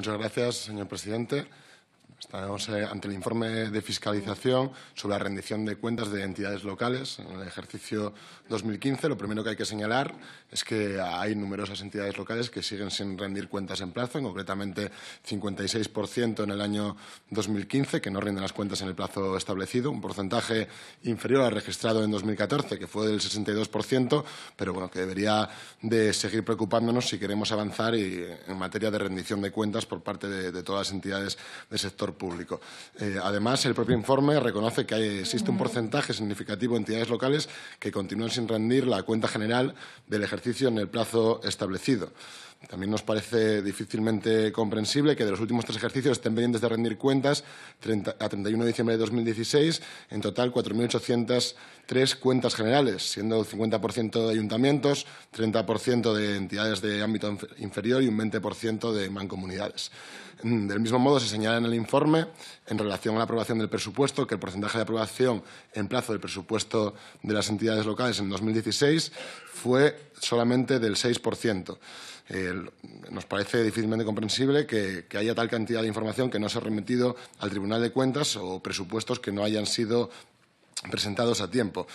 Muchas gracias, señor presidente. Estamos eh, ante el informe de fiscalización sobre la rendición de cuentas de entidades locales en el ejercicio 2015. Lo primero que hay que señalar es que hay numerosas entidades locales que siguen sin rendir cuentas en plazo, concretamente 56% en el año 2015, que no rinden las cuentas en el plazo establecido, un porcentaje inferior al registrado en 2014, que fue del 62%, pero bueno, que debería de seguir preocupándonos si queremos avanzar en materia de rendición de cuentas por parte de todas las entidades del sector público. Eh, además, el propio informe reconoce que existe un porcentaje significativo de entidades locales que continúan sin rendir la cuenta general del ejercicio en el plazo establecido. También nos parece difícilmente comprensible que de los últimos tres ejercicios estén pendientes de rendir cuentas a 31 de diciembre de 2016, en total 4.803 cuentas generales, siendo el 50% de ayuntamientos, 30% de entidades de ámbito inferior y un 20% de mancomunidades. Mm, del mismo modo, se señala en el informe, en relación a la aprobación del presupuesto, que el porcentaje de aprobación en plazo del presupuesto de las entidades locales en 2016 fue solamente del 6% nos parece difícilmente comprensible que, que, haya tal cantidad de información que no se ha remitido al Tribunal de Cuentas o presupuestos que no hayan sido presentados a tiempo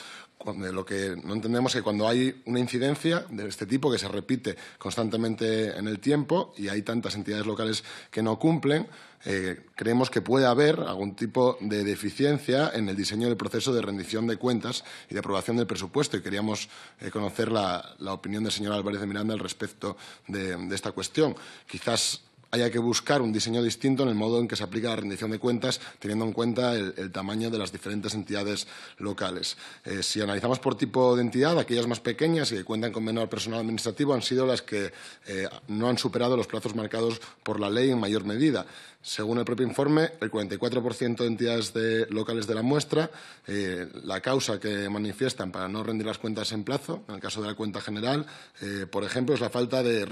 lo que no entendemos es que cuando hay una incidencia de este tipo que se repite constantemente en el tiempo y hay tantas entidades locales que no cumplen, eh, creemos que puede haber algún tipo de deficiencia en el diseño del proceso de rendición de cuentas y de aprobación del presupuesto. Y queríamos eh, conocer la, opinión del señor Álvarez de Miranda al respecto de, de esta cuestión. Quizás haya que buscar un diseño distinto en el modo en que se aplica la rendición de cuentas, teniendo en cuenta el, tamaño de las diferentes entidades locales. Eh, si analizamos por tipo de entidad, aquellas más pequeñas y que cuentan con menor personal administrativo han sido las que eh, no han superado los plazos marcados por la ley en mayor medida. Según el propio informe, el 44% de entidades locales de la muestra, eh, la causa que manifiestan para no rendir las cuentas en plazo, en el caso de la cuenta general, eh, por ejemplo, es la falta de,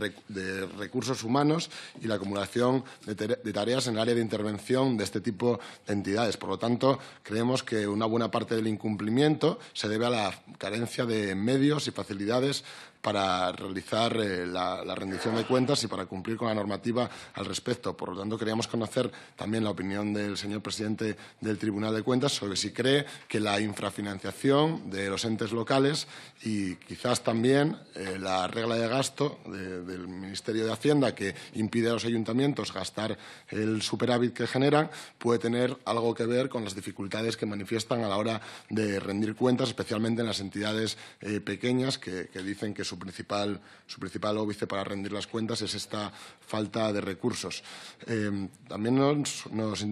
recursos humanos y la acumulación de, tareas en el área de intervención de este tipo de entidades. Por lo tanto, creemos que una buena parte del incumplimiento se debe a la carencia de medios y facilidades para realizar eh, la, rendición de cuentas y para cumplir con la normativa al respecto. Por lo tanto, queríamos conocer también la opinión del señor presidente del Tribunal de Cuentas sobre si cree que la infrafinanciación de los entes locales y quizás también eh, la regla de gasto del Ministerio de Hacienda que impide a los ayuntamientos gastar el superávit que generan puede tener algo que ver con las dificultades que manifiestan a la hora de rendir cuentas, especialmente en las entidades eh, pequeñas que, que dicen que su su principal, su principal óbice para rendir las cuentas es esta falta de recursos. Eh, también nos, nos,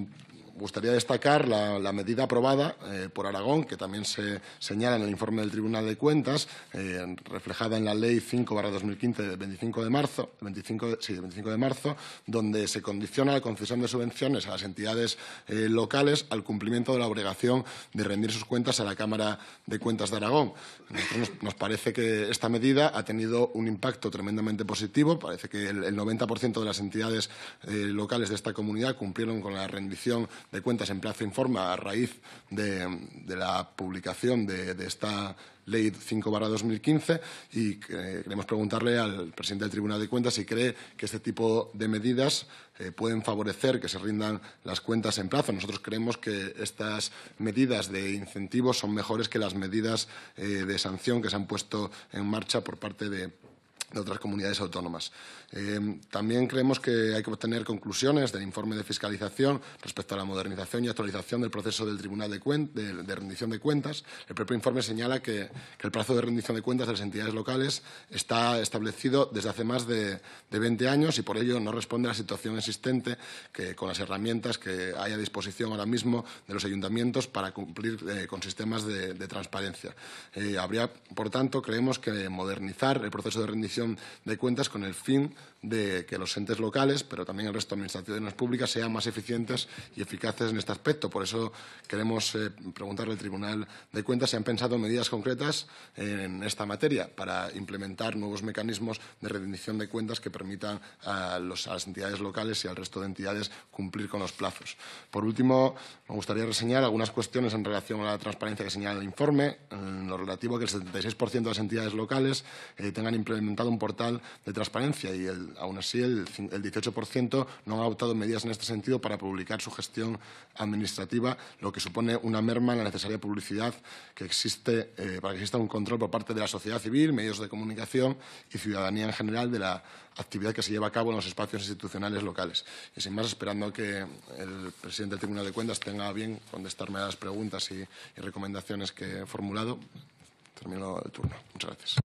gustaría destacar la, medida aprobada eh, por Aragón, que también se señala en el informe del Tribunal de Cuentas, eh, reflejada en la Ley 5-2015 de 25 de marzo, 25 de, sí, 25 de marzo, donde se condiciona la concesión de subvenciones a las entidades eh, locales al cumplimiento de la obligación de rendir sus cuentas a la Cámara de Cuentas de Aragón. Nos, parece que esta medida ha tenido un impacto tremendamente positivo. Parece que el, el 90% de las entidades locales de esta comunidad cumplieron con la rendición de Cuentas en plazo informa a raíz de, la publicación de, esta ley 5-2015 y eh, queremos preguntarle al presidente del Tribunal de Cuentas si cree que este tipo de medidas eh, pueden favorecer que se rindan las cuentas en plazo. Nosotros creemos que estas medidas de incentivos son mejores que las medidas eh, de sanción que se han puesto en marcha por parte de de otras comunidades autónomas. Em, también creemos que hay que obtener conclusiones del informe de fiscalización respecto a la modernización y actualización del proceso del Tribunal de, de, Rendición de Cuentas. El propio informe señala que, el plazo de rendición de cuentas de las entidades locales está establecido desde hace más de, 20 años y por ello no responde a la situación existente que, con las herramientas que hay a disposición ahora mismo de los ayuntamientos para cumplir eh, con sistemas de, transparencia. Eh, habría, por tanto, creemos que modernizar el proceso de rendición de cuentas con el fin de que los entes locales, pero también el resto de administraciones públicas, sean más eficientes y eficaces en este aspecto. Por eso queremos eh, preguntarle al Tribunal de Cuentas si han pensado medidas concretas en esta materia para implementar nuevos mecanismos de rendición de cuentas que permitan a, las entidades locales y al resto de entidades cumplir con los plazos. Por último, me gustaría reseñar algunas cuestiones en relación a la transparencia que señala el informe, en lo relativo a que el 76% de las entidades locales eh, tengan implementado un portal de transparencia y el, aún así el, el 18% no han adoptado medidas en este sentido para publicar su gestión administrativa, lo que supone una merma en la necesaria publicidad que existe eh, para que exista un control por parte de la sociedad civil, medios de comunicación y ciudadanía en general de la actividad que se lleva a cabo en los espacios institucionales locales. Y sin más, esperando que el presidente del Tribunal de Cuentas tenga bien contestarme a las preguntas y recomendaciones que he formulado, termino el turno. Muchas gracias.